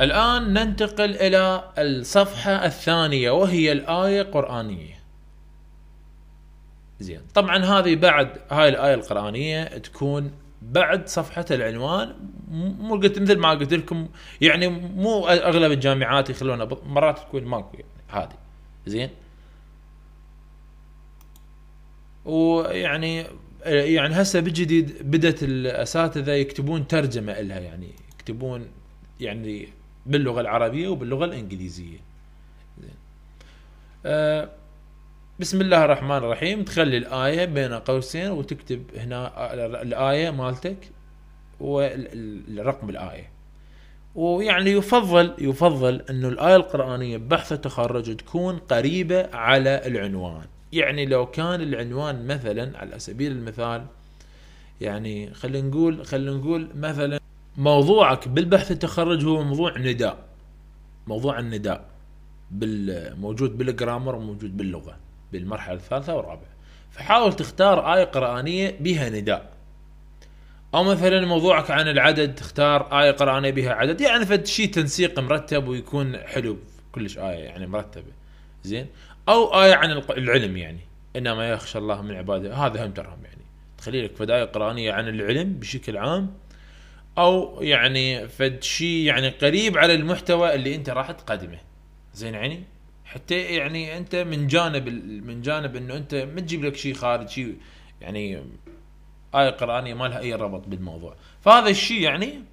الآن ننتقل إلى الصفحة الثانية وهي الآية القرآنية زين طبعا هذه بعد هاي الآية القرآنية تكون بعد صفحة العنوان مو قلت مثل ما قلت لكم يعني مو اغلب الجامعات يخلونها مرات تكون ماكو يعني هذه زين ويعني يعني هسه بالجديد بدات الاساتذه يكتبون ترجمه لها يعني يكتبون يعني باللغه العربيه وباللغه الانجليزيه زين آه، بسم الله الرحمن الرحيم تخلي الايه بين قوسين وتكتب هنا الايه مالتك والرقم الايه ويعني يفضل يفضل انه الايه القرانيه ببحث التخرج تكون قريبه على العنوان يعني لو كان العنوان مثلا على سبيل المثال يعني خلينا نقول خلينا نقول مثلا موضوعك بالبحث التخرج هو موضوع نداء موضوع النداء بال... موجود بالجرامر وموجود باللغه بالمرحله الثالثه والرابعه فحاول تختار آية قرآنية بها نداء أو مثلا موضوعك عن العدد تختار آية قرآنية بها عدد يعني فد شيء تنسيق مرتب ويكون حلو كلش آية يعني مرتبة زين أو آية عن العلم يعني إنما يخشى الله من عباده هذا هم ترهم يعني تخلي لك فد آية قرآنية عن العلم بشكل عام او يعني فد شيء يعني قريب على المحتوى اللي انت راح تقدمه زين يعني حتى يعني انت من جانب من جانب انه انت ما تجيب لك شيء خارجي يعني آية قرآنية ما لها أي ربط بالموضوع فهذا الشيء يعني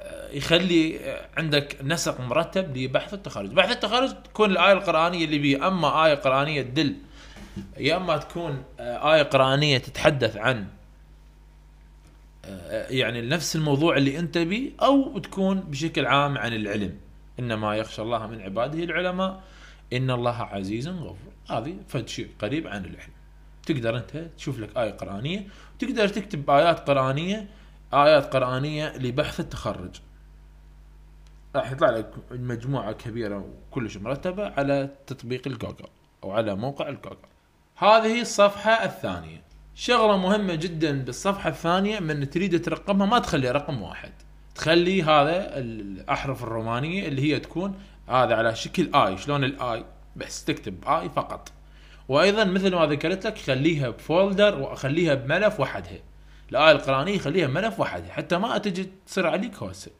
آه، يخلي عندك نسق مرتب لبحث التخرج بحث التخرج تكون الآية القرآنية اللي بي أما آية قرآنية تدل يا أما تكون آه، آية قرآنية تتحدث عن آه، يعني نفس الموضوع اللي انت بي او تكون بشكل عام عن العلم انما يخشى الله من عباده العلماء ان الله عزيز غفور هذه فد شيء قريب عن العلم تقدر انت تشوف لك ايه قرانيه وتقدر تكتب ايات قرانيه ايات قرانيه لبحث التخرج راح يطلع لك مجموعه كبيره وكلش مرتبه على تطبيق الجوجل او على موقع الجوجل هذه الصفحه الثانيه شغله مهمه جدا بالصفحه الثانيه من تريد ترقمها ما تخلي رقم واحد تخلي هذا الاحرف الرومانيه اللي هي تكون هذا على شكل اي شلون الاي بس تكتب اي فقط وايضا مثل ما ذكرت لك خليها بفولدر واخليها بملف وحدها الايه القرانيه خليها ملف وحدها حتى ما تجي تصير عليك هوسه